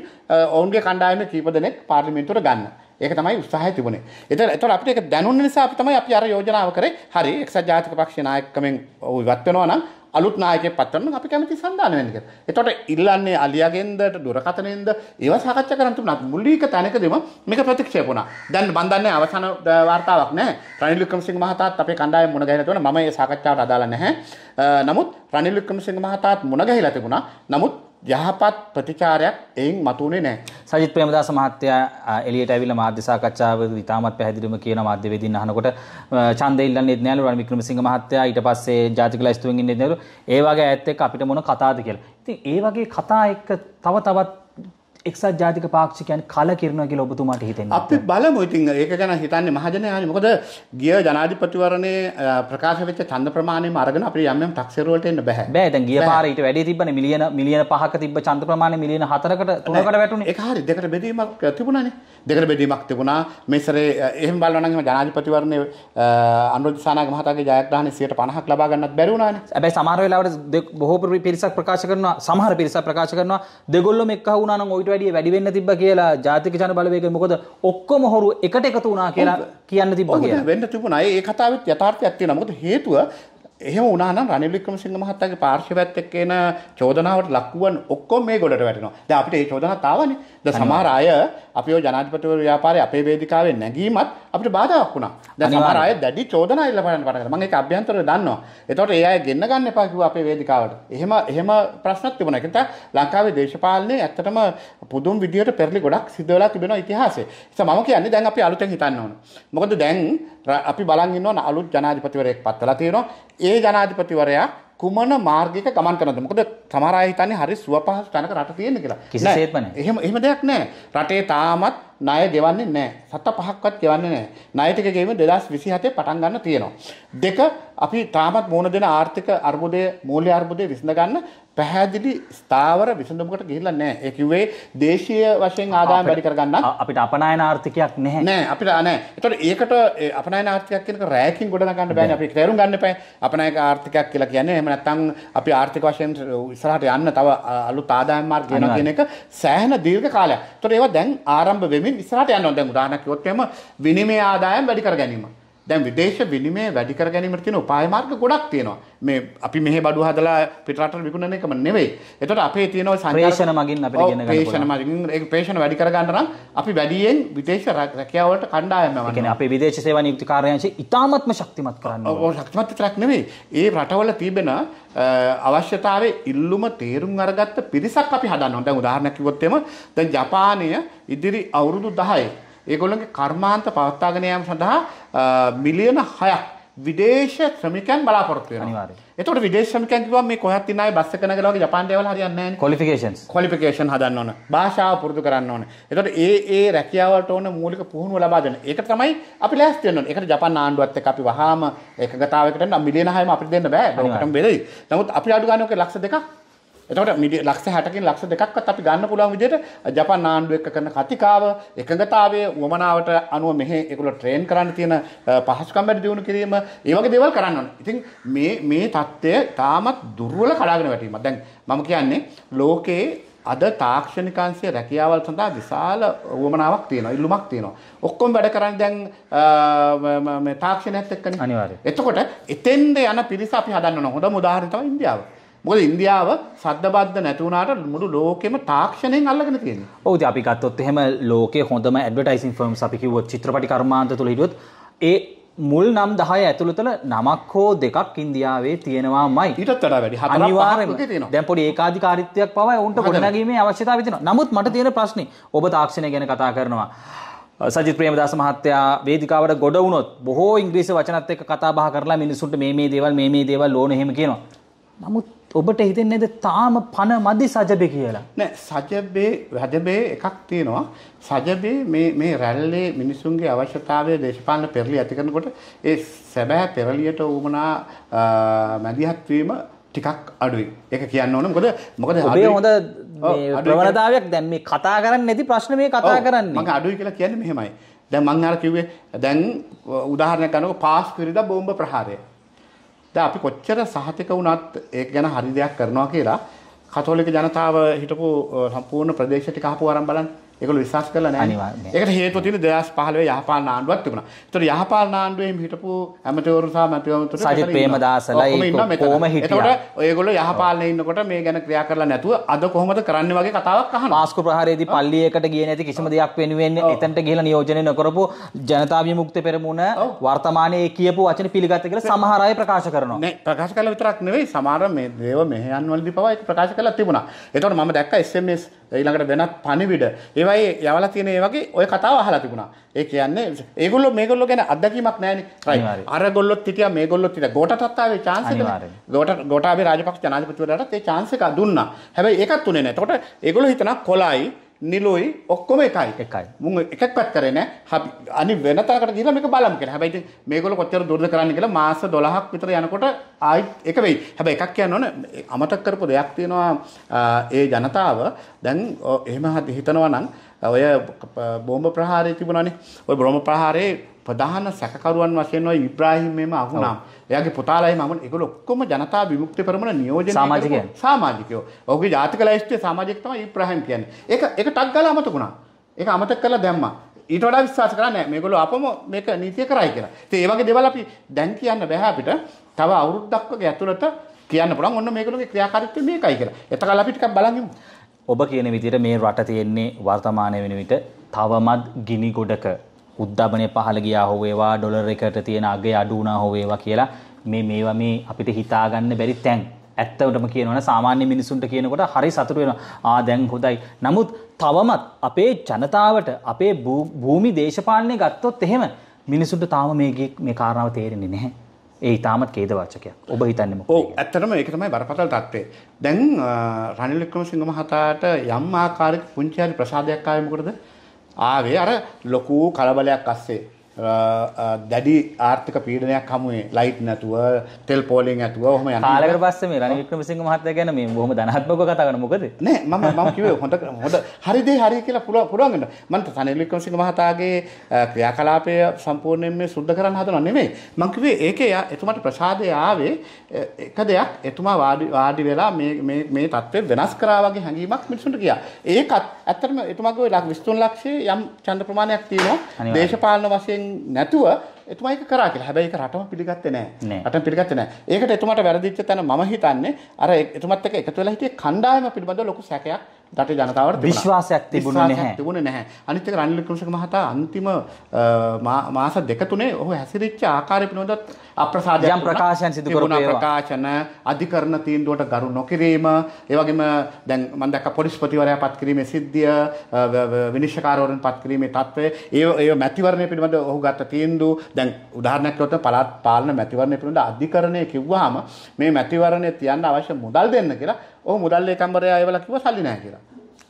Speaker 2: ඔවුන්ගේ කණ්ඩායම කීප දෙනෙක් පාර්ලිමේන්තුවට ගන්න. ඒක තමයි උත්සාහය තිබුණේ. ඒතර ඒතර අපිට ඒක දැනුන්න නිසා අපි තමයි අපි අර යෝජනාව කරේ. හරි එක්සත් ජාතික පක්ෂයේ නායකකමෙන් ඉවත් වෙනවා නම් අලුත් නායකයෙක් පත්වන්න නම් අපි කැමති සම්දාන වෙන්න කියලා. එතකොට ඉල්ලන්නේ අලියාගෙන්ද දුරකථනෙන්ද ඒව සාකච්ඡා කරන්න තිබුණා. මුලික තැනකදීම මේක ප්‍රතික්ෂේප වුණා. දැන් මම දන්නේ අවසාන වார்த்தාවක් නෑ. රනිල් වික්‍රමසිංහ මහතාත් අපේ කණ්ඩායම මුණ ගැහිලා තිබුණා. මම ඒ සාකච්ඡාවට අදාළ නැහැ. නමුත් රනිල් වික්‍රමසිංහ මහතාත් මුණ ගැහිලා තිබුණා. නමුත් යහපත් ප්‍රතිචාරයක් එයින් මතුනේ නැහැ. සජිත් ප්‍රේමදාස මහත්තයා එළියට
Speaker 1: ඇවිල්ලා මාධ්‍ය සාකච්ඡාවකදී ඉතාමත් පැහැදිලිවම කියන මාධ්‍ය වේදින් අහනකොට ඡන්දෙ ඉල්ලන්නේ නැහැලු රණ වික්‍රමසිංහ මහත්තයා ඊට පස්සේ ජාතික ලැයිස්තුවෙන් ඉන්නේ නැහැලු. ඒ වගේ ඈත් එක්ක අපිට මොන කතාවද කියලා. ඉතින් ඒ වගේ කතා එක්ක තව තවත් එක්සත් ජාතික පාක්ෂිකයන් කලකිරනවා කියලා ඔබතුමාට
Speaker 2: හිතෙනවා. අපි බලමු ඉතින් ඒක ගැන හිතන්නේ මහජනයානේ. මොකද ගිය ජනාධිපතිවරණේ ප්‍රකාශ වෙච්ච ඡන්ද ප්‍රමාණයම අරගෙන අපිට යම් යම් ටක්සේර වලට එන්න බෑ. බෑ දැන් ගිය පාර ඊට වැඩි තිබ්බනේ මිලියන මිලියන 5ක තිබ්බ ඡන්ද ප්‍රමාණය මිලියන 4කට 3කට වැටුනේ. ඒක හරි දෙකට බෙදීමක් තිබුණානේ. දෙකට බෙදීමක් තිබුණා. මේසරේ එහෙම බලනවා නම් ජනාධිපතිවරණේ අනුරාධ සානාග මහතාගේ ජයග්‍රහණය 150ක් ලබා ගන්නත් බැරි වුණානේ. හැබැයි සමහර වෙලාවට බොහෝ පිරිසක් ප්‍රකාශ කරනවා සමහර
Speaker 1: පිරිසක් ප්‍රකාශ කරනවා දෙගොල්ලොම එක්ක වුණා නම් ඔයිට වැඩිය වැඩි වෙන්න තිබ්බ කියලා ජාතික ජන බලවේගය මොකද
Speaker 2: ඔක්කොම හොරු එකට එකතු වුණා කියලා කියන්න තිබ්බා කියලා. වෙන්න තිබුණා. ඒ කතාවෙත් යථාර්ථයක් තියෙනවා. මොකද හේතුව එහෙම වුණා නම් රනිල් වික්‍රමසිංහ මහත්තයාගේ පාර්ශ්වයත් එක්ක එන චෝදනාවට ලක්ුවන් ඔක්කොම මේ ගොඩට වැටෙනවා. දැන් අපිට මේ චෝදනාත් ආවනේ. දැන් සමහර අය අපේ ජනාධිපතිවරු ව්‍යාපාරයේ අපේ වේදිකාවේ නැගීමත් අපිට බාධාවක් වුණා. දැන් සමහර අය දැඩි චෝදනා ඉල්ල පටන් ගත්තා. මම ඒක අභ්‍යන්තරව දන්නවා. ඒතකොට ඒ අය ගෙන්න ගන්න එපා කිව්වා අපේ වේදිකාවට. එහෙම එහෙම ප්‍රශ්නක් තිබුණා. ඒක නිසා ලංකාවේ දේශපාලනේ ඇත්තටම පුදුම විදියට පෙරලි ගොඩක් සිද්ධ වෙලා තිබෙනවා ඉතිහාසයේ. ඒ නිසා මම කියන්නේ දැන් අපි අලුතෙන් හිතන්න ඕන. මොකද දැන් අපි බලන් ඉන්නවා අලුත් ජනාධිපතිවරයෙක් පත් වෙලා තියෙනවා. ඒ ඒ ජනාධිපතිවරයා කුමන මාර්ගික ගමන් කරනද මොකද සමහර අය හිතන්නේ හරි සුවපහසු තැනක රට තියෙන කියලා. කිසිසේත්ම නැහැ. එහෙම එහෙම දෙයක් නැහැ. රටේ තාමත් ණය ගෙවන්නේ නැහැ. සත පහක්වත් ගෙවන්නේ නැහැ. ණය ටික ගෙවීම 2027 පටන් ගන්න තියෙනවා. දෙක අපි තාමත් මෝන දෙන ආර්ථික අර්බුදය, මූල්‍ය අර්බුදය විසඳ ගන්න පැහැදිලි ස්ථාවර විසඳුමකට ගිහිල්ලා නැහැ. ඒ කිව්වේ දේශීය වශයෙන් ආදායම් වැඩි කරගන්න අපිට අපනායන ආර්ථිකයක් නැහැ. නෑ අපිට නෑ. ඒතකොට ඒකට අපනායන ආර්ථිකයක් කියනක රෑකින් ගොඩනගා ගන්න බෑනේ. අපි තේරුම් ගන්න එපා. අපනායක ආර්ථිකයක් කියලා කියන්නේ එහෙම නැත්නම් අපි ආර්ථික වශයෙන් ඉස්සරහට යන්න තව අලුත් ආදායම් මාර්ග වෙනවා කියන එක සෑහෙන දීර්ඝ කාලයක්. ඒතකොට ඒවා දැන් ආරම්භ වෙමින් වෙමින් ඉස්සරහට යනවා. දැන් උදාහරණයක් කිව්වොත් එහෙම විනිමය ආදායම් වැඩි කර ගැනීම. දැන් විදේශ විනිමය වැඩි කර ගැනීමට තියෙන උපාය මාර්ග ගොඩක් තියෙනවා. මේ අපි මෙහෙ බඩු හදලා පිටරටට විකුණන එකම නෙවෙයි. ඒතකොට අපේ තියෙන සංචාරේෂණ මගින් අපිට ඉගෙන ගන්න පුළුවන්. ප්‍රේෂණ මගින් ඒක ප්‍රේෂණ වැඩි කර ගන්න නම් අපි වැඩියෙන් විදේශ රැකියාව වලට කණ්ඩායම් යවන්න. ඒ කියන්නේ අපේ විදේශ సేවා නියුක්ති කාර්යාංශය ඉතාමත්ම ශක්තිමත් කරන්න ඕනේ. ඔව් ශක්තිමත් විතරක් නෙවෙයි. ඒ රටවල තිබෙන අවශ්‍යතාවයේ ඉල්ලුම තේරුම් අරගත්ත පිරිසක් අපි හදන්න ඕනේ. දැන් උදාහරණයක් කිව්වොත් එම දැන් ජපානය ඉදිරි අවුරුදු 10 ඒගොල්ලන්ගේ කර්මාන්ත පවත්වාගෙන යාම සඳහා මිලියන 6ක් විදේශ ශ්‍රමිකයන් බලාපොරොත්තු වෙනවා. අනිවාර්යයෙන්. එතකොට විදේශ ශ්‍රමිකයන් කිව්වම මේ කොහොමද ඉන්න අය බස් එක නැගලා වගේ ජපානට යවලා හරියන්නේ නැහැ නේ. ක්වොලිෆිකේෂන්ස්. ක්වොලිෆිකේෂන් හදන්න ඕන. භාෂාව පුරුදු කරන්න ඕන. එතකොට ඒ ඒ රැකියාවලට ඕන මූලික පුහුණුව ලබා දෙන්න. ඒක තමයි අපි ලෑස්ති වෙන්න ඕනේ. ඒකට ජපාන් ආණ්ඩුවත් එක්ක අපි වහාම එකගතාවයකට නම් මිලියන 6ම අපිට දෙන්න බෑ. ඒකටම බෙදෙයි. නමුත් අපි අඩු ගන්න ඔක ලක්ෂ දෙකක් එතකොට මිලියන ලක්ෂ 60කින් ලක්ෂ දෙකක්වත් අපි ගන්න පුළුවන් විදිහට ජපාන් ආණ්ඩුව එක්ක කරන කතිකාව එකඟතාවයේ වමනාවට අනුව මෙහි ඒගොල්ලෝ ට්‍රේන් කරන්න තියෙන පහසුකම් වැඩි දියුණු කිරීම ඒ වගේ දේවල් කරන්න ඕනේ. ඉතින් මේ මේ தත්ත්වය තාමත් දුර්වල කඩාගෙන වැටීමක්. දැන් මම කියන්නේ ලෝකයේ අද තාක්ෂණිකංශයේ රැකියාවල් සඳහා විශාල වුවමනාවක් තියෙනවා ඉල්ලුමක් තියෙනවා ඔක්කොම වැඩ කරන්නේ දැන් මේ තාක්ෂණයත් එක්කනේ අනිවාර්යයෙන් එතකොට එතෙන්ද යන පිරිස අපි හදන්න ඕන හොඳම උදාහරණය තමයි ඉන්දියාව මොකද ඉන්දියාව සද්දබද්ද නැති වුණාට මුළු ලෝකෙම තාක්ෂණයෙන් අල්ලගෙන තියෙනවා. ඔව් ඉතින් අපි ගත්තොත් එහෙම ලෝකේ හොඳම ඇඩ්වර්ටයිසින්
Speaker 1: ෆර්ම්ස් අපි කිව්වොත් චිත්‍රපටි කර්මාන්ත තුල හිටියොත් ඒ මුල් නම් 10 ඇතුළතල නමක් හෝ දෙකක් ඉන්දියාවේ තියෙනවාමයි. ඊටත් වඩා වැඩි හතරක් පහක් තියෙනවා. දැන් පොඩි ඒකාධිකාරීත්වයක් පවා උන්ට ගොඩනැගීමේ අවශ්‍යතාවය තියෙනවා. නමුත් මට තියෙන ප්‍රශ්නේ ඔබ තාක්ෂණය ගැන කතා කරනවා. සජිත් ප්‍රේමදාස මහත්තයා වේදිකාවට ගොඩ වුණොත් බොහෝ ඉංග්‍රීසි වචනත් එක්ක කතා බහ කරලා මිනිසුන්ට මේ මේ දේවල් මේ මේ දේවල් ඕන එහෙම කියනවා. නමුත් ඔබට හිතෙන්නේ නේද තාම පන මදි සජබේ කියලා?
Speaker 2: නෑ සජබේ රජබේ එකක් තියෙනවා. සජබේ මේ මේ රැල්ලේ මිනිසුන්ගේ අවශ්‍යතාවය දේශපාලන පෙරළිය ඇති කරනකොට ඒ සැබෑ පෙරළියට උමනා මැදිහත් වීම ටිකක් අඩුයි. ඒක කියන්න ඕන මොකද මොකද ඔබේ හොඳ ප්‍රවණතාවයක් දැන් මේ කතා කරන්නේ නැති ප්‍රශ්න මේ කතා කරන්නේ. මම අඩුයි කියලා කියන්නේ මෙහෙමයි. දැන් මං අර කිව්වේ දැන් උදාහරණයක් ගන්නකො පාස් කිරිද බෝම්බ ප්‍රහාරය. දැන් අපි කොච්චර සහතික වුණත් ඒක ගැන හරි දෙයක් කරනවා කියලා කතෝලික ජනතාව හිටපු සම්පූර්ණ ප්‍රදේශ ටික ආපු අරන් බලන්න ඒගොල්ලෝ විශ්වාස කළා නැහැ. ඒකට හේතුව තියෙන 2015 යහපාලන ආණ්ඩුවක් තිබුණා. ඒතර යහපාලන ආණ්ඩුවේ එහෙම හිටපු ඇමතිවරු සහ මැතිවරුන්ට සජිත් ප්‍රේමදාසලා කොහොම හිටියා. ඒතකොට ඔයගොල්ලෝ යහපාලනේ ඉන්නකොට මේ ගැන ක්‍රියා කරලා නැතුව අද කොහොමද කරන්නේ වගේ කතාවක් අහනවා. පාස්කු ප්‍රහාරයේදී පල්ලියකට ගියේ නැති කිසිම දෙයක් වෙනුවෙන් එතනට ගිහලා
Speaker 1: නියෝජනය නොකරපු ජනතා විමුක්ති පෙරමුණ වර්තමානයේ කියපු වචන පිළිගත්ත කියලා සමහර අය
Speaker 2: ප්‍රකාශ කරනවා. නෑ ප්‍රකාශ කළා විතරක් නෙවෙයි සමහර මේ දේව මෙහෙයන් වලදී පවා ඒක ප්‍රකාශ කළා තිබුණා. ඒතකොට මම දැක්කා SMS ඊළඟට වෙනත් පණිවිඩ ඒවා ඒවයි යවල තියෙන ඒවගේ ඔය කතාව අහලා තිබුණා. ඒ කියන්නේ ඒගොල්ලෝ මේගොල්ලෝ ගැන අත්දැකීමක් නැහැනේ. රයිට්. අර ගොල්ලොත් හිටියා මේගොල්ලොත් හිටියා. ගෝටටත් ආවේ chance එක. ගෝට ගෝටාබේ රාජපක්ෂ ජනාධිපතිවරයාටත් ඒ chance එක දුන්නා. හැබැයි ඒකත් උනේ නැහැ. එතකොට ඒගොල්ලෝ හිතනවා කොළයි නිලොයි ඔක්කොම එකයි එකයි මුන් එකක්වත් කරේ නැහැ. අපි අනි වෙන තැනකට දීලා මේක බලමු කියලා. හැබැයි ඉතින් මේගොල්ලෝ කොච්චර දුරද කරන්නේ කියලා මාස 12ක් විතර යනකොට ආයිත් එක වෙයි. හැබැයි එකක් කියන්න ඕන අමතක කරපු දෙයක් තියෙනවා ඒ ජනතාව දැන් එහෙම හිතනවා නම් ඔය බෝම්බ ප්‍රහාරය තිබුණානේ. ඔය බෝම්බ ප්‍රහාරයේ ප්‍රධාන සැකකරුවන් වශයෙන් ඔය ඉබ්‍රාහිම් මෙම අහුනාම්. එයාගේ පුතාලයි මම එකල ඔක්කොම ජනතා විමුක්ති පරමණ නියෝජන සමාජිකය සමාජිකයෝ ඔගේ ජාතික ලයිස්ටේ සමාජිකතම ඉබ්‍රහම් කියන්නේ ඒක ඒක ටක් ගාලා අමතකුණා ඒක අමතක කරලා දැම්මා ඊට වඩා විශ්වාස කරන්නේ නැහැ මේගොල්ලෝ අපම මේක නීතිය කරයි කියලා ඉතින් ඒ වගේ දේවල් අපි දැන් කියන්න බෑ අපිට තව අවුරුද්දක් වගේ ඇතුළත කියන්න පුළුවන් ඔන්න මේගොල්ලෝගේ ක්‍රියාකාරීත්වය මේකයි කියලා එතකල් අපි ටිකක් බලන්
Speaker 1: ඔබ කියන විදිහට මේ රට තියෙන්නේ වර්තමානය වෙන විට තවමත් ගිනි ගොඩක උද්ධාපනය පහළ ගියා හෝ වේවා ඩොලර් එකට තියෙන අගය අඩු වුණා හෝ වේවා කියලා මේ මේවා මේ අපිට හිතාගන්න බැරි තැන් ඇත්තටම කියනවන සාමාන්‍ය මිනිසුන්ට කියනකොට හරි සතුට වෙන ආ දැන් හොදයි නමුත් තවමත් අපේ ජනතාවට අපේ භූමි දේශපාලනය ගත්තොත් එහෙම මිනිසුන්ට තාම මේ මේ කාරණාව තේරෙන්නේ නැහැ ඒ ඉතාමත්
Speaker 2: කේදවාචකය ඔබ හිතන්නම ඕ ඇත්තටම ඒක තමයි බරපතල තත්ත්වේ දැන් රනිල් වික්‍රමසිංහ මහතාට යම් ආකාරයක පුංචි හරි ප්‍රසාදයක් ආවේ මොකටද ආවේ අර ලොකු කලබලයක් අස්සේ. දැඩි ආර්ථික පීඩනයක් හමුවේ ලයිට් නැතුව තෙල් පෝලිං ඇතුව හොම කාලකට පස්සේ මේ රනිල් වික්‍රමසිංහ මහත්තයා ගැන මේ බොහොම ධනාත්මකව කතා කරන මොකද නෑ මම මම කිව්වේ හොඳ හොඳ හරි දේ හරි කියලා පුළුවන් පුළුවන් නේද මම රනිල් වික්‍රමසිංහ මහතාගේ ක්‍රියාකලාපය සම්පූර්ණයෙන් මේ සුද්ධ කරන්න හදනව නෙමෙයි මම කිව්වේ ඒකේ එතුමාට ප්‍රසාදය ආවේ එක දෙයක් එතුමා වාඩි වාඩි වෙලා මේ මේ මේ தත්ත්වය වෙනස් කරා වගේ හැඟීමක් මිනිසුන්ට ගියා ඒකත් ඇත්තටම එතුමාගේ 23 ලක්ෂයේ යම් ඡන්ද ප්‍රමාණයක් තියෙනවා දේශපාලන වශයෙන් නැතුව එතුමයික කරා කියලා හැබැයි ඒක රටම පිළිගත්තේ නැහැ. රටම පිළිගත්තේ නැහැ. ඒකට එතුමාට වැරදිච්ච තැන මම හිතන්නේ අර එතුමත් එක්ක එකතු වෙලා හිටිය කණ්ඩායම පිළිබඳව ලොකු සැකයක් රටේ ජනතාවට විශ්වාසයක් තිබුණේ නැහැ. තිබුණේ නැහැ. අනිත් එක රනිල් වික්‍රමසිංහ මහතා අන්තිම මාස දෙක තුනේ ඔහු හැසිරෙච්ච ආකාරය පිළිබඳව අප්‍රසාදයක් යම් ප්‍රකාශයන් සිදු කරපු ඒවා ප්‍රකාශන අධිකරණ තීන්දුවට ගරු නොකිරීම ඒ වගේම දැන් මම දැක්ක පොලිස්පතිවරයා පත් කිරීමේ සිද්ධිය විනිශ්චයකාරවරුන් පත් කිරීමේ තත්ත්වය ඒ ඒ මැතිවරණය පිළිබඳව ඔහු ගත්ත තීන්දුව දැන් උදාහරණයක් කිව්වොත් පළාත් පාලන මැතිවරණය පිළිබඳව අධිකරණය කිව්වහම මේ මැතිවරණය තියන්න අවශ්‍ය මුදල් දෙන්න කියලා ඔව් මුදල් ලේකම්වරයා ඒවලා කිව්වා සල්ලි නැහැ කියලා.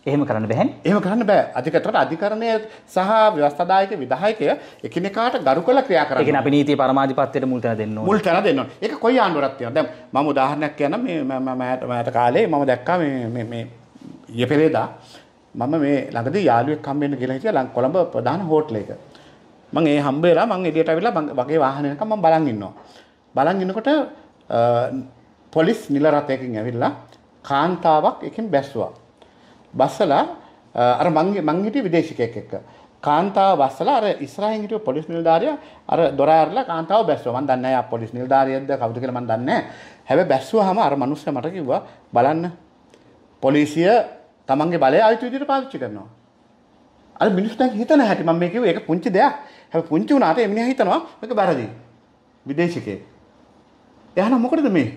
Speaker 2: එහෙම කරන්න බැහැනේ. එහෙම කරන්න බෑ. අධිකතරට අධිකරණය සහ ව්‍යවස්ථාදායක විධායකය එකිනෙකාට ගරු කළ ක්‍රියා කරනවා. ඒ කියන්නේ අපි නීතිය පරමාධිපත්‍යයට මුල් තැන දෙන්න ඕනේ. මුල් තැන දෙන්න ඕනේ. ඒක කොයි ආණ්ඩුවක් තියෙනවද? දැන් මම උදාහරණයක් කියන්නම් මේ මම මෑත කාලේ මම දැක්කා මේ මේ මේ ඊපෙරේදා මම මේ ළඟදී යාළුවෙක් හම්බෙන්න ගිහලා හිටියා කොළඹ ප්‍රධාන හෝටලයක. මම ඒ හම්බ වෙලා මම එළියට ආවිලා වගේ වාහනයක මම බලන් ඉන්නවා. බලන් ඉනකොට පොලිස් නිල රථයකින් ඇවිල්ලා කාන්තාවක් එකෙන් බැස්සුවා. බස්සලා අර මං මං හිටියේ විදේශිකයෙක් එක්ක. කාන්තාව බස්සලා අර ඉස්රායෙන් හිටපු පොලිස් නිලධාරියා අර දොර ඇරලා කාන්තාව බැස්සුවා. මං දන්නේ නැහැ ආ පොලිස් නිලධාරියෙක්ද කවුද කියලා මං දන්නේ නැහැ. හැබැයි බැස්සුවාම අර මනුස්සයා මට කිව්වා බලන්න පොලිසිය තමන්ගේ බලය අයිති විදිහට පාවිච්චි කරනවා. අර මිනිස්සු දැන් හිතන හැටි මම මේ කිව්වේ ඒක පුංචි දෙයක්. හැබැයි පුංචි වුණාට එමිනියා හිතනවා මේක බැරදී. විදේශිකයෙක්. එයාලා මොකටද මේ?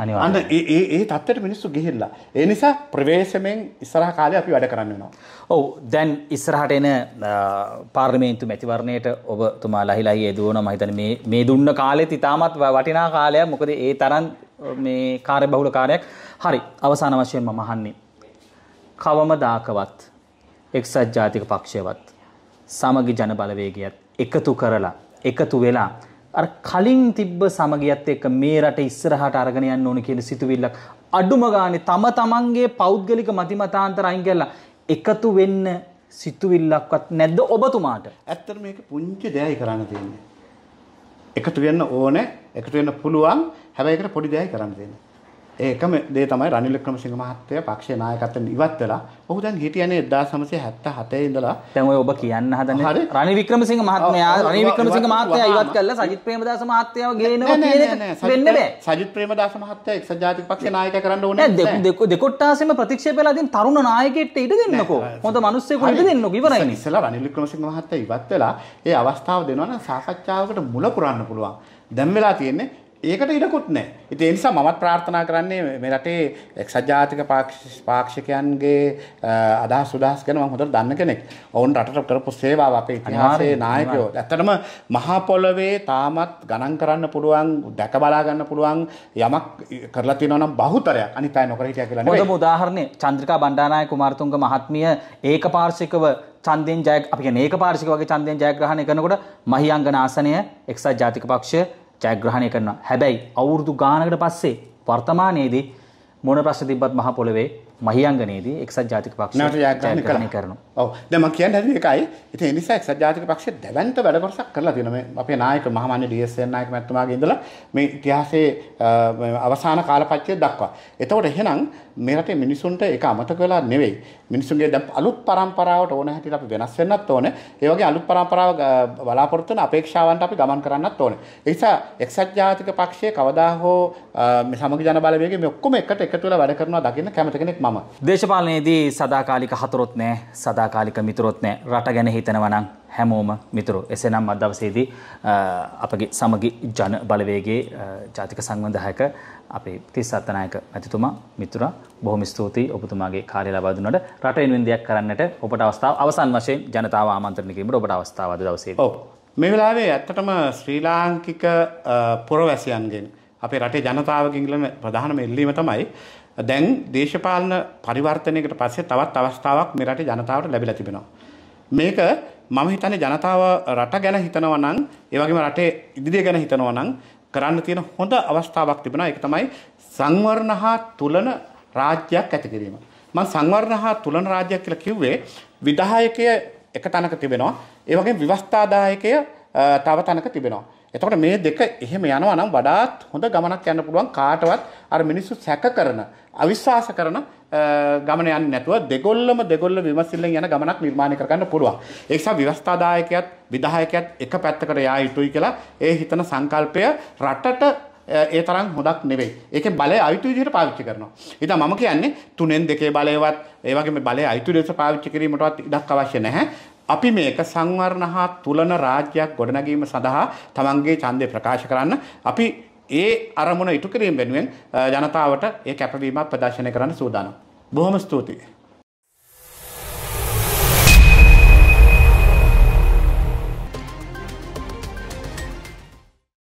Speaker 2: අන්න ඒ ඒ තත්වට මිනිස්සු ගිහිල්ලා. ඒ නිසා ප්‍රවේශමෙන් ඉස්සරහ කාලය අපි වැඩ කරන්න වෙනවා. ඔව් දැන් ඉස්සරහට එන
Speaker 1: පාර්ලිමේන්තු මැතිවරණයට ඔබතුමා ලහිලා යෙදුවන මම හිතන්නේ මේ මේ දුන්න කාලෙත් ඉතාමත් වටිනා කාලයක්. මොකද ඒ තරම් මේ කාර්යබහුල කාර්යයක්. හරි. අවසාන වශයෙන් මම අහන්නේ. කවමදාකවත් එක්සත් ජාතික පක්ෂයවත් සමගි ජන බලවේගයත් එකතු කරලා එකතු වෙලා අර කලින් තිබ්බ සමගියත් එක්ක මේ රට ඉස්සරහට අරගෙන යන්න ඕන කියන සිතුවිල්ලක් අඩුම ගානේ තම තමන්ගේ පෞද්ගලික මතිමතාන්තර අයින් කරලා එකතු වෙන්න සිතුවිල්ලක්වත් නැද්ද
Speaker 2: ඔබතුමාට? ඇත්තට මේක පුංචි දෙයයි කරන්න තියෙන්නේ. එකතු වෙන්න ඕනේ, එකතු වෙන්න පුළුවන්. හැබැයි ඒකට පොඩි දෙයයි කරන්න තියෙන්නේ. ඒකම දේ තමයි රනිල් වික්‍රමසිංහ මහත්තයා පක්ෂයේ නායකත්වයෙන් ඉවත් වෙලා. ඔහු දැන් හිටියනේ 1977 ඉඳලා. දැන් ඔය ඔබ කියන්න හදන්නේ රනිල් වික්‍රමසිංහ මහත්මයා රනිල් වික්‍රමසිංහ මහත්තයා ඉවත් කළා
Speaker 1: සජිත් ප්‍රේමදාස මහත්තයාව ගේනවා කියන එක වෙන්න බෑ.
Speaker 2: සජිත් ප්‍රේමදාස මහත්තයා එක්සත් ජාතික පක්ෂයේ නායකයා කරන්න ඕනේ නැහැ. නෑ දෙකොට්ටාසෙම
Speaker 1: ප්‍රතික්ෂේප වෙලා තියෙන තරුණ නායකයෙක්ට ඉඩ දෙන්නකෝ.
Speaker 2: හොඳ මිනිස්සෙකුට ඉඩ දෙන්නකෝ ඉවරයි. ඉස්සෙල්ලා රනිල් වික්‍රමසිංහ මහත්තයා ඉවත් වෙලා ඒ අවස්ථාව දෙනවා නම් සාකච්ඡාවකට මුල පුරන්න පුළුවන්. දැන් වෙලා තියෙන්නේ ඒකට ඉඩකුත් නැහැ. ඉතින් ඒ නිසා මමත් ප්‍රාර්ථනා කරන්නේ මේ රටේ එක්සත් ජාතික පාක්ෂිකයන්ගේ අදහස් උදහස් ගැන මම හොඳට දන්න කෙනෙක්. ඔවුන් රටට කරපු සේවාව අපේ ඉතිහාසයේ නායකයෝ. ඇත්තටම මහා පොළවේ තාමත් ගණන් කරන්න පුළුවන්, දැක බලා ගන්න පුළුවන් යමක් කරලා තියෙනවා නම් බහුතරයක්. අනිත් අය නොකර හිටියා කියලා නෙවෙයි. හොඳම උදාහරණේ
Speaker 1: චන්ද්‍රිකා බණ්ඩානායක කුමාරතුංග මහත්මිය ඒකපාර්ශිකව චන්දෙන් ජය අපි කියන්නේ ඒකපාර්ශික වගේ චන්දෙන් ජයග්‍රහණය කරනකොට මහියංගන ආසනය එක්සත් ජාතික පක්ෂය ජයග්‍රහණය කරනවා. හැබැයි අවුරුදු ගානකට පස්සේ වර්තමානයේදී මොන ප්‍රශ්න තිබ්බත් මහ පොළවේ
Speaker 2: මහියංගනයේදී එක්සත් ජාතික පක්ෂ ජයග්‍රහණය කරනවා. ඔව්. දැන් මම කියන්නේ හරි ඒකයි. ඉතින් ඒ නිසා එක්සත් ජාතික පක්ෂය දැවැන්ත වැඩ කොටසක් කරලා තියෙනවා. මේ අපේ නායක මහමාන්‍ය ඩී.එස්.එන් නායක මැතිතුමාගේ ඉඳලා මේ ඉතිහාසයේ අවසාන කාලපච්චය දක්වා. එතකොට එහෙනම් මේ රටේ මිනිසුන්ට ඒක අමතක වෙලා නෙවෙයි. මිනිසුන්ගේ දැන් අලුත් පරම්පරාවට ඕන හැටියට අපි වෙනස් වෙන්නත් ඕනේ. ඒ වගේ අලුත් පරම්පරාව බලාපොරොත්තු වෙන අපේක්ෂාවන්ට අපි ගමන් කරන්නත් ඕනේ. ඒ නිසා එක්සත් ජාතික පක්ෂය කවදා හෝ මේ සමග ජන බලවේගයේ මේ ඔක්කොම එකට එකතු වෙලා වැඩ කරනවා දකින්න කැමති කෙනෙක් මම මම.
Speaker 1: දේශපාලනයේදී සදාකාලික හතුරොත් නෑ සදාකාලික මිතුරොත් නෑ රට ගැන හිතනවනම් හැමෝම මිතුරු. එසේනම් අද දවසේදී අපගේ සමගි ජන බලවේගයේ ජාතික සංවර්ධයක අපේ තිස් අත්තනායක ඇතිතුමා මිතුරා බොහොම ස්තුතියි ඔබතුමාගේ කාර්ය ලබා දුන්නට රට වෙනුවෙන් දෙයක් කරන්නට ඔබට අවස්ථාව අවසන් වශයෙන් ජනතාව ආමන්ත්‍රණය කිරීමට
Speaker 2: ඔබට අවස්ථාව අද දවසේදී. ඔව්. මේ වෙලාවේ ඇත්තටම ශ්‍රී ලාංකික පුරවැසියන්ගෙන් අපේ රටේ ජනතාවකින් ඉල්ලන ප්‍රධානම ඉල්ලීම තමයි දැන් දේශපාලන පරිවර්තනයකට පස්සේ තවත් අවස්ථාවක් මේ රටේ ජනතාවට ලැබිලා තිබෙනවා. මේක මම හිතන්නේ ජනතාව රට ගැන හිතනවා නම් ඒ වගේම රටේ ඉදිරිය ගැන හිතනවා නම් කරන්න තියෙන හොඳ අවස්ථාවක් තිබෙනවා. ඒක තමයි සංවර්ණ හා තුලන රාජ්‍යයක් ඇති කිරීම. මම සංවර්ණ හා තුලන රාජ්‍යයක් කියලා කිව්වේ විධායකය එක තැනක තිබෙනවා. ඒ වගේම විවස්ථාදායකය තව තැනක තිබෙනවා. එතකොට මේ දෙක එහෙම යනවා නම් වඩාත් හොඳ ගමනක් යන්න පුළුවන් කාටවත් අර මිනිස්සු සැක කරන අවිශ්වාස කරන ගමන යන්නේ නැතුව දෙගොල්ලම දෙගොල්ල විමසිල්ලෙන් යන ගමනක් නිර්මාණය කරගන්න පුළුවන්. ඒ නිසා ව්‍යවස්ථාදායකයත් විධායකයත් එක පැත්තකට යා යුතුයි කියලා ඒ හිතන සංකල්පය රටට ඒ තරම් හොදක් නෙවෙයි. ඒකෙන් බලය අයිති විදිහට පාවිච්චි කරනවා. ඉතින් මම කියන්නේ තුනෙන් දෙකේ බලයවත් ඒ වගේම බලය අයිති ලෙස පාවිච්චි කිරීමටවත් ඉඩක් අවශ්‍ය නැහැ. අපි මේක සංවර්ණ හා තුලන රාජ්‍යයක් ගොඩනැගීම සඳහා තමන්ගේ ඡන්දය ප්‍රකාශ කරන්න අපි ඒ අරමුණ ඉටු කිරීම වෙනුවෙන් ජනතාවට ඒ කැපවීමක් ප්‍රදර්ශනය කරන්න සූදානම්. බොහොම ස්තුතියි.